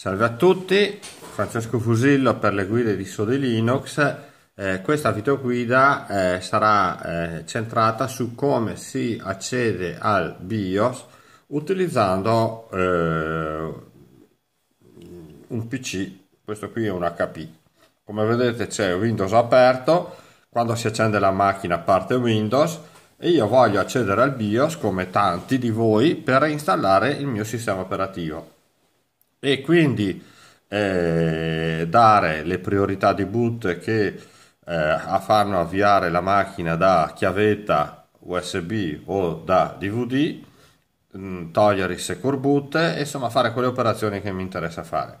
Salve a tutti, Francesco Fusillo per le guide di Sode Linux. Eh, questa videoguida eh, sarà eh, centrata su come si accede al BIOS utilizzando eh, un PC, questo qui è un HP. Come vedete c'è Windows aperto, quando si accende la macchina parte Windows e io voglio accedere al BIOS come tanti di voi per installare il mio sistema operativo e quindi eh, dare le priorità di boot che eh, fanno avviare la macchina da chiavetta USB o da DVD, mh, mm, togliere il secure boot e insomma fare quelle operazioni che mi interessa fare.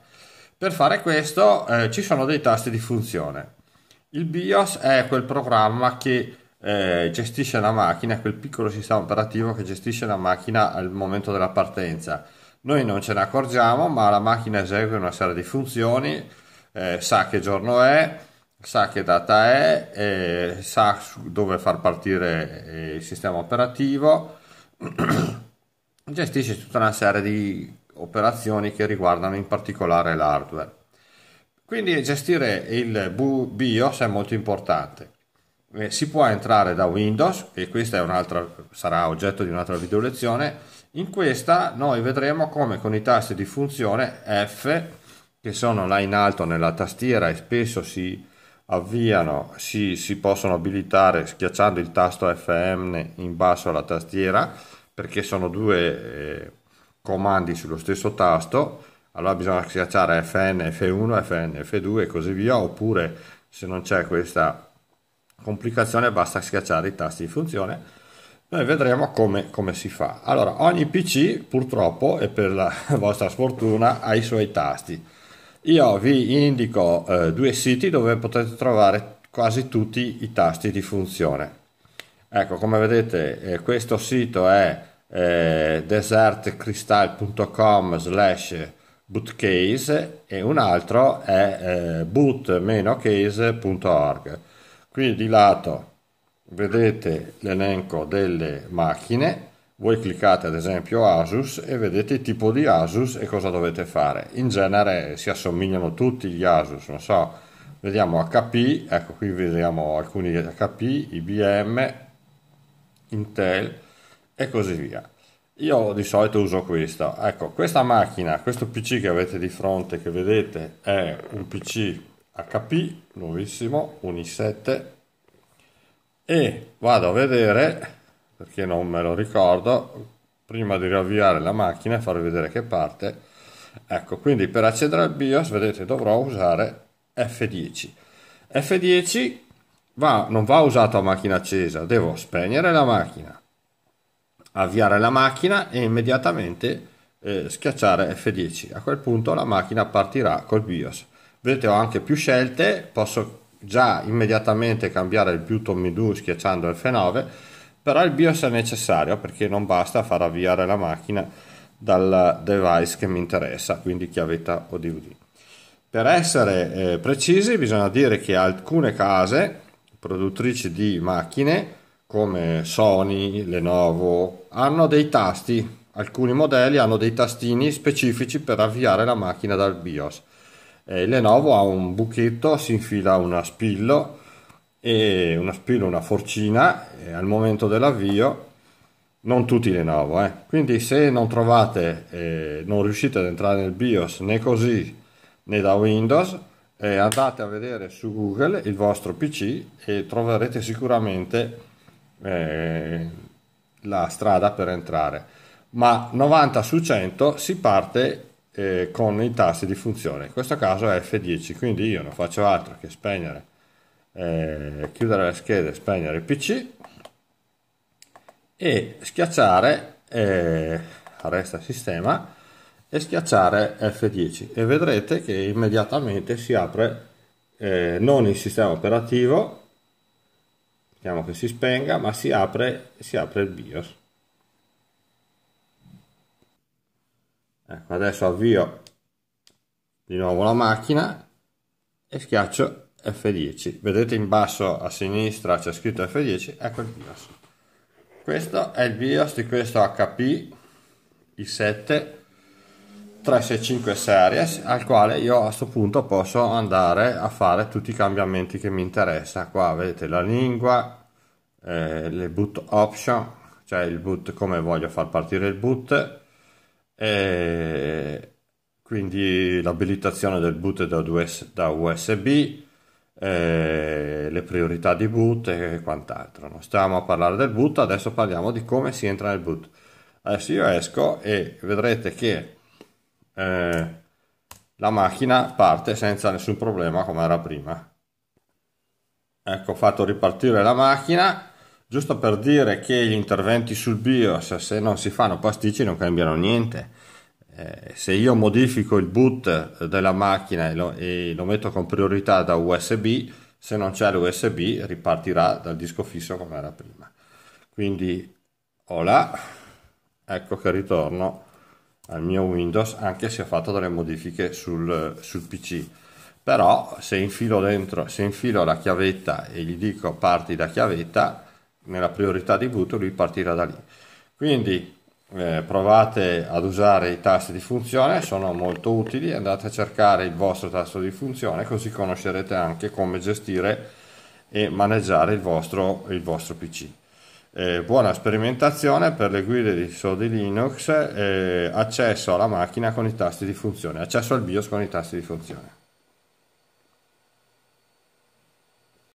Per fare questo eh, ci sono dei tasti di funzione. Il BIOS è quel programma che eh, gestisce la macchina, quel piccolo sistema operativo che gestisce la macchina al momento della partenza noi non ce ne accorgiamo, ma la macchina esegue una serie di funzioni, eh, sa che giorno è, sa che data è, eh, sa dove far partire eh, il sistema operativo, gestisce tutta una serie di operazioni che riguardano in particolare l'hardware. Quindi gestire il BIOS è molto importante. Eh, si può entrare da Windows, e questo sarà oggetto di un'altra video lezione, in questa noi vedremo come con i tasti di funzione F, che sono là in alto nella tastiera e spesso si avviano, si, si possono abilitare schiacciando il tasto Fm in basso alla tastiera, perché sono due eh, comandi sullo stesso tasto, allora bisogna schiacciare Fn, F1, Fn, F2 e così via, oppure se non c'è questa complicazione basta schiacciare i tasti di funzione noi vedremo come, come, si fa. Allora, ogni PC purtroppo e per la vostra sfortuna ha i suoi tasti. Io vi indico eh, due siti dove potete trovare quasi tutti i tasti di funzione. Ecco, come vedete, eh, questo sito è eh, desertcrystal.com slash bootcase e un altro è eh, boot-case.org. Qui di lato vedete l'elenco delle macchine, voi cliccate ad esempio Asus e vedete il tipo di Asus e cosa dovete fare. In genere si assomigliano tutti gli Asus, non so, vediamo HP, ecco qui vediamo alcuni HP, IBM, Intel e così via. Io di solito uso questo. Ecco, questa macchina, questo PC che avete di fronte, che vedete, è un PC HP, nuovissimo, un i7, e vado a vedere perché non me lo ricordo prima di riavviare la macchina e farvi vedere che parte ecco quindi per accedere al BIOS vedete dovrò usare F10 F10 va, non va usato a macchina accesa devo spegnere la macchina avviare la macchina e immediatamente eh, schiacciare F10 a quel punto la macchina partirà col BIOS vedete ho anche più scelte posso già immediatamente cambiare il Buton Midu schiacciando F9, però il BIOS è necessario perché non basta far avviare la macchina dal device che mi interessa, quindi chiavetta o DVD. Per essere eh, precisi bisogna dire che alcune case produttrici di macchine come Sony, Lenovo hanno dei tasti, alcuni modelli hanno dei tastini specifici per avviare la macchina dal BIOS eh, Lenovo ha un buchetto, si infila una spillo, e una spillo, una forcina eh, al momento dell'avvio, non tutti Lenovo, eh. quindi se non trovate, eh, non riuscite ad entrare nel BIOS né così né da Windows, eh, andate a vedere su Google il vostro PC e troverete sicuramente eh, la strada per entrare ma 90 su 100 si parte eh, con i tasti di funzione. In questo caso è F10, quindi io non faccio altro che spegnere, eh, chiudere la scheda e spegnere il PC e schiacciare eh, resta sistema e schiacciare F10 e vedrete che immediatamente si apre eh, non il sistema operativo, vediamo che si spenga, ma si apre, si apre il BIOS. ecco adesso avvio di nuovo la macchina e schiaccio F10 vedete in basso a sinistra c'è scritto F10 ecco il BIOS questo è il BIOS di questo HP i7 365 Series al quale io a questo punto posso andare a fare tutti i cambiamenti che mi interessa qua vedete la lingua eh, le boot option cioè il boot come voglio far partire il boot e quindi l'abilitazione del boot da, US, da USB, eh, le priorità di boot e quant'altro. Non stiamo a parlare del boot, adesso parliamo di come si entra nel boot. Adesso io esco e vedrete che eh, la macchina parte senza nessun problema come era prima. Ecco, ho fatto ripartire la macchina Giusto per dire che gli interventi sul BIOS, se non si fanno pasticci, non cambiano niente. Eh, se io modifico il boot della macchina e lo, e lo metto con priorità da USB, se non c'è l'USB ripartirà dal disco fisso come era prima. Quindi, hola, ecco che ritorno al mio Windows anche se ho fatto delle modifiche sul, sul PC però se infilo dentro se infilo la chiavetta e gli dico parti da chiavetta nella priorità di boot lui partirà da lì. Quindi eh, provate ad usare i tasti di funzione, sono molto utili, andate a cercare il vostro tasto di funzione così conoscerete anche come gestire e maneggiare il vostro, il vostro PC. Eh, buona sperimentazione per le guide di Sodi Linux, eh, accesso alla macchina con i tasti di funzione, accesso al BIOS con i tasti di funzione.